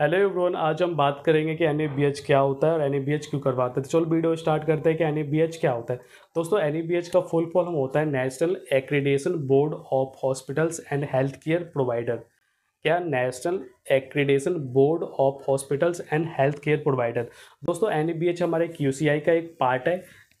hello everyone आज हम बात करेंगे कि एन क्या होता है और एन क्यों करवाते हैं तो चलो वीडियो स्टार्ट करते हैं कि एन क्या होता है दोस्तों एन का फुल फॉर्म होता है national accreditation board of hospitals and health care provider क्या national accreditation board of hospitals and health care provider दोस्तों एन हमारे क्यू का एक पार्ट है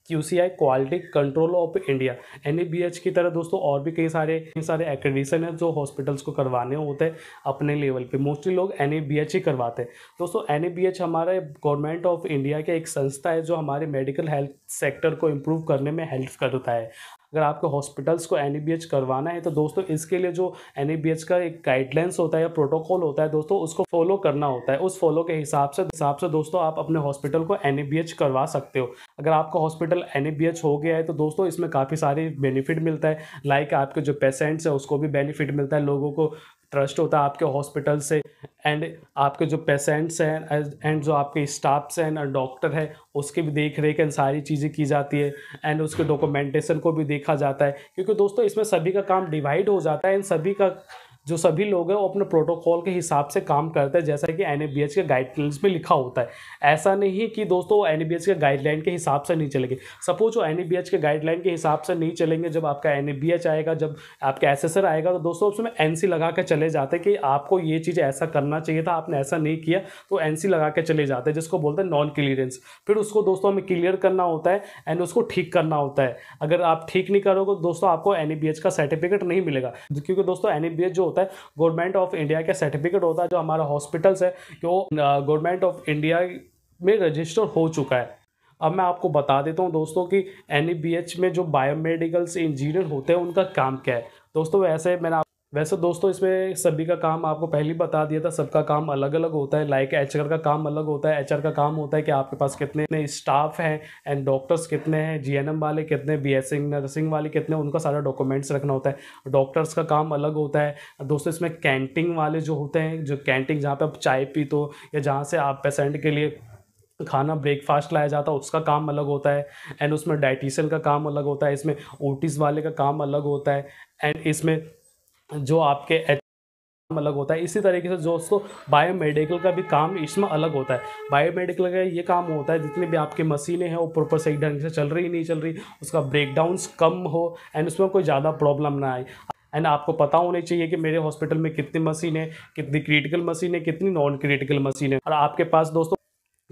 Q C I quality control of India N E B H की तरह दोस्तों और भी कई सारे कई सारे एक्डिशन है जो हॉस्पिटल्स को करवाने होते हैं अपने लेवल पे मोस्टली लोग एन ई बी एच ही करवाते हैं दोस्तों एन ई बी एच हमारे गवर्नमेंट ऑफ इंडिया की एक संस्था है जो हमारे मेडिकल हेल्थ सेक्टर को इम्प्रूव करने में हेल्प करता है अगर आपके हॉस्पिटल्स को एन करवाना है तो दोस्तों इसके लिए जो एन का एक गाइडलाइंस होता है या प्रोटोकॉल होता है दोस्तों उसको फॉलो करना होता है उस फॉलो के हिसाब से हिसाब से दोस्तों आप अपने हॉस्पिटल को एन करवा सकते हो अगर आपका हॉस्पिटल एन हो गया है तो दोस्तों इसमें काफ़ी सारे बेनिफिट मिलता है लाइक आपके जो पेशेंट्स हैं उसको भी बेनिफिट मिलता है लोगों को ट्रस्ट होता है आपके हॉस्पिटल से एंड आपके जो पेशेंट्स हैं एंड जो आपके स्टाफ्स हैं डॉक्टर है उसकी भी देख रेख एंड सारी चीज़ें की जाती है एंड उसके डॉक्यूमेंटेशन को भी देखा जाता है क्योंकि दोस्तों इसमें सभी का काम डिवाइड हो जाता है एंड सभी का जो सभी लोग हैं वो अपने प्रोटोकॉल के हिसाब से काम करते हैं जैसा कि एन के गाइडलाइंस में लिखा होता है ऐसा नहीं कि दोस्तों एन के गाइडलाइन के हिसाब से नहीं चलेंगे सपोज वो एन के गाइडलाइन के हिसाब से नहीं चलेंगे जब आपका एन आएगा जब आपका एस आएगा तो दोस्तों उसमें एन लगा के चले जाते कि आपको ये चीज़ ऐसा करना चाहिए था आपने ऐसा नहीं किया तो एन लगा के चले जाते हैं जिसको बोलते हैं नॉन क्लियरेंस फिर उसको दोस्तों हमें क्लियर करना होता है एंड उसको ठीक करना होता है अगर आप ठीक नहीं करोगे तो दोस्तों आपको एन का सर्टिफिकेट नहीं मिलेगा क्योंकि दोस्तों एन जो होता है गवर्नमेंट ऑफ इंडिया का सर्टिफिकेट होता है जो हमारा हॉस्पिटल्स है जो गवर्नमेंट ऑफ इंडिया में रजिस्टर हो चुका है अब मैं आपको बता देता हूँ दोस्तों कि एन में जो बायोमेडिकल्स इंजीनियर होते हैं उनका काम क्या है दोस्तों वैसे मैंने वैसे दोस्तों इसमें सभी का काम आपको पहले ही बता दिया था सबका काम अलग अलग होता है लाइक एच का काम अलग होता है एच का काम होता है कि आपके पास कितने स्टाफ हैं एंड डॉक्टर्स कितने हैं जी वाले कितने बी नर्सिंग वाले कितने उनका सारा डॉक्यूमेंट्स रखना होता है डॉक्टर्स का काम अलग होता है दोस्तों इसमें कैंटीन वाले जो होते हैं जो कैंटीन जहाँ पर आप चाय पी तो या जहाँ से आप पेशेंट के लिए खाना ब्रेकफास्ट लाया जाता है उसका काम अलग होता है एंड उसमें डाइटिशियन का काम अलग होता है इसमें ओटिस वाले का काम अलग होता है एंड इसमें जो आपके एच अलग होता है इसी तरीके से दोस्तों बायोमेडिकल का भी काम इसमें अलग होता है बायोमेडिकल का ये काम होता है जितनी भी आपकी मशीनें हैं वो प्रॉपर सही ढंग से चल रही नहीं चल रही उसका ब्रेकडाउन कम हो एंड उसमें कोई ज़्यादा प्रॉब्लम ना आए एंड आपको पता होने चाहिए कि मेरे हॉस्पिटल में कितनी मशीन है कितनी क्रिटिकल मशीन है कितनी नॉन क्रिटिकल मशीन है और आपके पास दोस्तों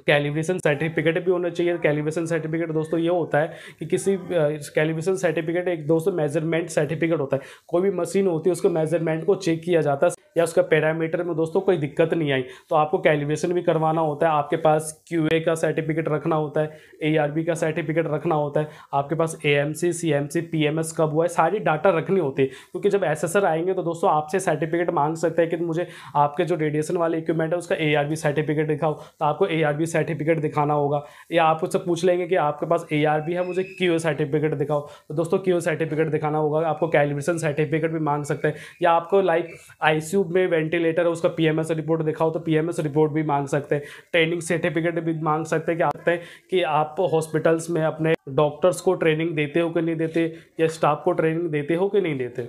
कैलिब्रेशन तो सर्टिफिकेट भी होना चाहिए कैलिब्रेशन सर्टिफिकेट दोस्तों ये होता है कि किसी कैलिब्रेशन सर्टिफिकेट एक दोस्तों मेजरमेंट सर्टिफिकेट होता है कोई भी मशीन होती है उसके मेजरमेंट को चेक किया जाता है या उसका पैरामीटर में दोस्तों कोई दिक्कत नहीं आई तो आपको कैलिब्रेशन भी करवाना होता है आपके पास क्यू का सर्टिफिकेट रखना होता है ए का सर्टिफिकेट रखना होता है आपके पास A M C C M C P M S कब हुआ है सारी डाटा रखनी होती है क्योंकि जब एस आएंगे तो दोस्तों आपसे सर्टिफिकेट मांग सकते हैं कि मुझे आपके जो रेडिएशन वाले इक्विपमेंट है उसका ए सर्टिफिकेट दिखाओ तो आपको ए सर्टिफिकेट दिखाना होगा या आप उससे पूछ लेंगे कि आपके पास ए है मुझे क्यू सर्टिफिकेट दिखाओ तो दोस्तों क्यू सर्टिफिकेट दिखाना होगा आपको कैलिब्रेशन सर्टिफिकेट भी मांग सकते हैं या आपको लाइक आई ट्यूब में वेंटिलेटर है उसका पीएमएस रिपोर्ट दिखाओ तो पीएमएस रिपोर्ट भी मांग सकते हैं ट्रेनिंग सर्टिफिकेट भी मांग सकते हैं कि आते हैं कि आप हॉस्पिटल्स में अपने डॉक्टर्स को ट्रेनिंग देते हो कि नहीं देते या स्टाफ को ट्रेनिंग देते हो कि नहीं देते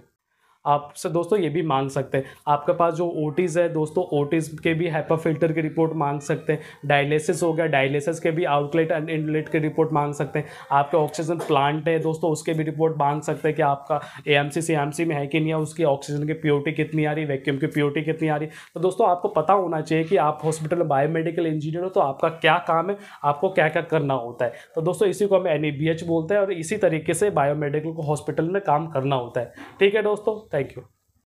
आपसे दोस्तों ये भी मांग सकते हैं आपके पास जो ओटीज़ है दोस्तों ओटीज़ के भी हैपा फिल्टर की रिपोर्ट मांग सकते हैं डायलिसिस हो गया डायलिसिस के भी आउटलेट एंड इनलेट की रिपोर्ट मांग सकते हैं आपके ऑक्सीजन प्लांट है दोस्तों उसके भी रिपोर्ट मांग सकते हैं कि आपका ए एम सी में है कि नहीं है उसकी ऑक्सीजन की प्योरिटी कितनी आ रही वैक्यूम की प्योरिटी कितनी आ रही तो दोस्तों आपको पता होना चाहिए कि आप हॉस्पिटल में बायोमेडिकल इंजीनियर हो तो आपका क्या काम है आपको क्या क्या करना होता है तो दोस्तों इसी को हम एन बोलते हैं और इसी तरीके से बायोमेडिकल को हॉस्पिटल में काम करना होता है ठीक है दोस्तों thank you